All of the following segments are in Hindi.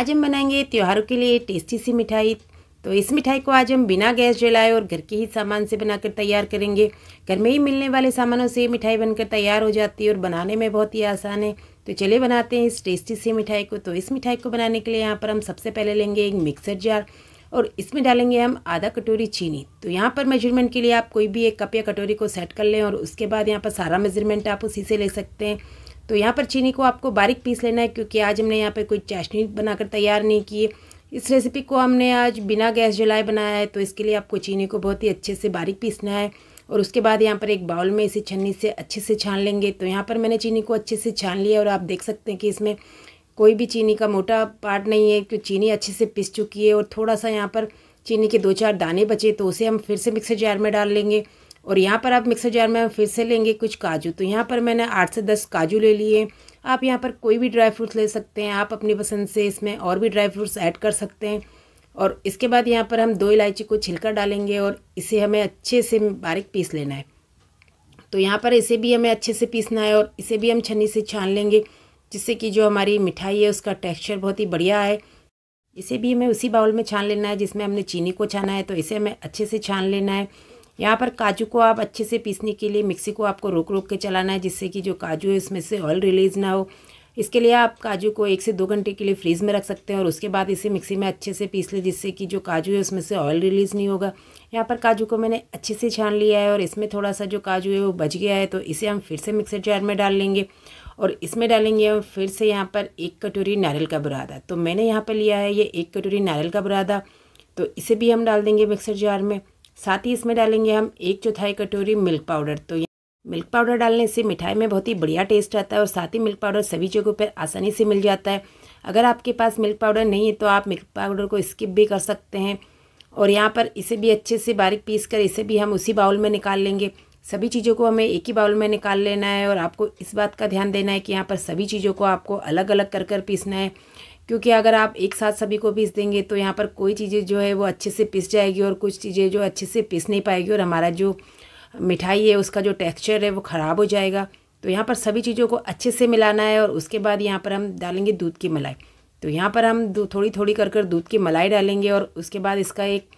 आज हम बनाएंगे त्योहारों के लिए टेस्टी सी मिठाई तो इस मिठाई को आज हम बिना गैस जलाए और घर के ही सामान से बनाकर तैयार करेंगे घर में ही मिलने वाले सामानों से मिठाई बनकर तैयार हो जाती है और बनाने में बहुत ही आसान है तो चलिए बनाते हैं इस टेस्टी सी मिठाई को तो इस मिठाई को बनाने के लिए यहाँ पर हम सबसे पहले लेंगे एक मिक्सर जार और इसमें डालेंगे हम आधा कटोरी चीनी तो यहाँ पर मेजरमेंट के लिए आप कोई भी एक कप या कटोरी को सेट कर लें और उसके बाद यहाँ पर सारा मेजरमेंट आप उसी से ले सकते हैं तो यहाँ पर चीनी को आपको बारीक पीस लेना है क्योंकि आज हमने यहाँ पर कोई चाशनी बनाकर तैयार नहीं की इस रेसिपी को हमने आज बिना गैस जलाए बनाया है तो इसके लिए आपको चीनी को बहुत ही अच्छे से बारीक पीसना है और उसके बाद यहाँ पर एक बाउल में इसे छन्नी से अच्छे से छान लेंगे तो यहाँ पर मैंने चीनी को अच्छे से छान लिया और आप देख सकते हैं कि इसमें कोई भी चीनी का मोटा पार्ट नहीं है क्योंकि चीनी अच्छे से पिस चुकी है और थोड़ा सा यहाँ पर चीनी के दो चार दाने बचे तो उसे हम फिर से मिक्सर जार में डाल लेंगे और यहाँ पर आप मिक्सर जार में फिर से लेंगे कुछ काजू तो यहाँ पर मैंने आठ से दस काजू ले लिए आप यहाँ पर कोई भी ड्राई फ्रूट्स ले सकते हैं आप अपनी पसंद से इसमें और भी ड्राई फ्रूट्स ऐड कर सकते हैं और इसके बाद यहाँ पर हम दो इलायची को छिलका डालेंगे और इसे हमें अच्छे से बारीक पीस लेना है तो यहाँ पर इसे भी हमें अच्छे से पीसना है और इसे भी हम छन्नी से छान लेंगे जिससे कि जो हमारी मिठाई है उसका टेक्सचर बहुत ही बढ़िया है इसे भी हमें उसी बाउल में छान लेना है जिसमें हमने चीनी को छाना है तो इसे हमें अच्छे से छान लेना है यहाँ पर काजू को आप अच्छे से पीसने के लिए मिक्सी को आपको रोक रोक के चलाना है जिससे कि जो काजू है उसमें से ऑयल रिलीज़ ना हो इसके लिए आप काजू को एक से दो घंटे के लिए फ्रीज़ में रख सकते हैं और उसके बाद इसे मिक्सी में अच्छे से पीस लें जिससे कि जो काजू है उसमें से ऑयल रिलीज़ नहीं होगा यहाँ पर काजू को मैंने अच्छे से छान लिया है और इसमें थोड़ा सा जो काजू है वो बच गया है तो इसे हम फिर से मिक्सर जार में डाल लेंगे और इसमें डालेंगे हम फिर से यहाँ पर एक कटोरी नारियल का बुरादा तो मैंने यहाँ पर लिया है ये एक कटोरी नारियल का बुरादा तो इसे भी हम डाल देंगे मिक्सर जार में साथ ही इसमें डालेंगे हम एक चौथाई कटोरी मिल्क पाउडर तो मिल्क पाउडर डालने से मिठाई में बहुत ही बढ़िया टेस्ट आता है और साथ ही मिल्क पाउडर सभी जगहों पर आसानी से मिल जाता है अगर आपके पास मिल्क पाउडर नहीं है तो आप मिल्क पाउडर को स्किप भी कर सकते हैं और यहाँ पर इसे भी अच्छे से बारीक पीस कर इसे भी हम उसी बाउल में निकाल लेंगे सभी चीज़ों को हमें एक ही बाउल में निकाल लेना है और आपको इस बात का ध्यान देना है कि यहाँ पर सभी चीज़ों को आपको अलग अलग कर कर पीसना है क्योंकि अगर आप एक साथ सभी को पीस देंगे तो यहाँ पर कोई चीज़ें जो है वो अच्छे से पिस जाएगी और कुछ चीज़ें जो अच्छे से पिस नहीं पाएगी और हमारा जो मिठाई है उसका जो टेक्सचर है वो ख़राब हो जाएगा तो यहाँ पर सभी चीज़ों को अच्छे से मिलाना है और उसके बाद यहाँ पर हम डालेंगे दूध की मलाई तो यहाँ पर हम थोड़ी थोड़ी कर कर दूध की मलाई डालेंगे और उसके बाद इसका एक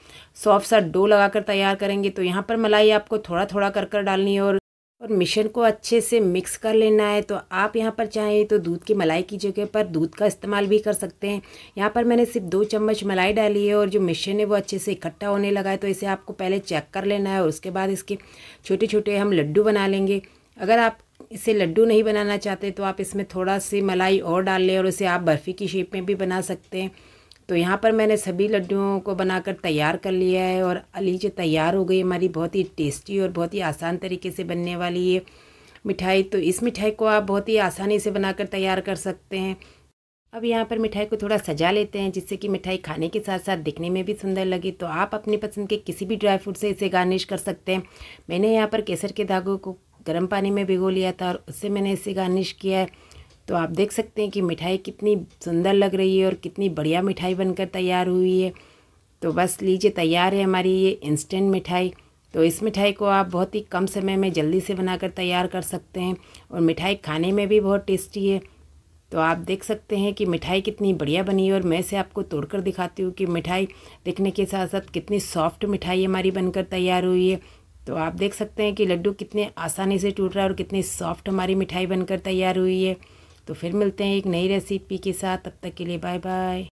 सॉफ्ट सा डो लगा कर तैयार करेंगे तो यहाँ पर मलाई आपको थोड़ा थोड़ा कर कर डालनी है और और मिश्रण को अच्छे से मिक्स कर लेना है तो आप यहाँ पर चाहें तो दूध की मलाई की जगह पर दूध का इस्तेमाल भी कर सकते हैं यहाँ पर मैंने सिर्फ दो चम्मच मलाई डाली है और जो मिश्रण है वो अच्छे से इकट्ठा होने लगा है तो इसे आपको पहले चेक कर लेना है और उसके बाद इसके छोटे छोटे हम लड्डू बना लेंगे अगर आप इसे लड्डू नहीं बनाना चाहते तो आप इसमें थोड़ा सी मलाई और डाल लें और इसे आप बर्फ़ी की शेप में भी बना सकते हैं तो यहाँ पर मैंने सभी लड्डुओं को बनाकर तैयार कर लिया है और अलीचे तैयार हो गई हमारी बहुत ही टेस्टी और बहुत ही आसान तरीके से बनने वाली ये मिठाई तो इस मिठाई को आप बहुत ही आसानी से बनाकर तैयार कर सकते हैं अब यहाँ पर मिठाई को थोड़ा सजा लेते हैं जिससे कि मिठाई खाने के साथ साथ दिखने में भी सुंदर लगे तो आप अपनी पसंद के किसी भी ड्राई फ्रूट से इसे गार्निश कर सकते हैं मैंने यहाँ पर केसर के धागों को गर्म पानी में भिगो लिया था और उससे मैंने इसे गार्निश किया है तो आप देख सकते हैं कि मिठाई कितनी सुंदर लग रही है और कितनी बढ़िया मिठाई बनकर तैयार हुई है तो बस लीजिए तैयार है हमारी ये इंस्टेंट मिठाई तो इस मिठाई को आप बहुत ही कम समय में जल्दी से बनाकर तैयार कर सकते हैं और मिठाई खाने में भी बहुत टेस्टी है तो आप देख सकते हैं कि मिठाई कितनी बढ़िया बनी है और मैं से आपको तोड़कर दिखाती हूँ कि मिठाई देखने के साथ साथ कितनी सॉफ्ट मिठाई हमारी बनकर तैयार हुई है तो आप देख सकते हैं कि लड्डू कितने आसानी से टूट रहा है और कितनी सॉफ्ट हमारी मिठाई बनकर तैयार हुई है तो फिर मिलते हैं एक नई रेसिपी के साथ तब तक के लिए बाय बाय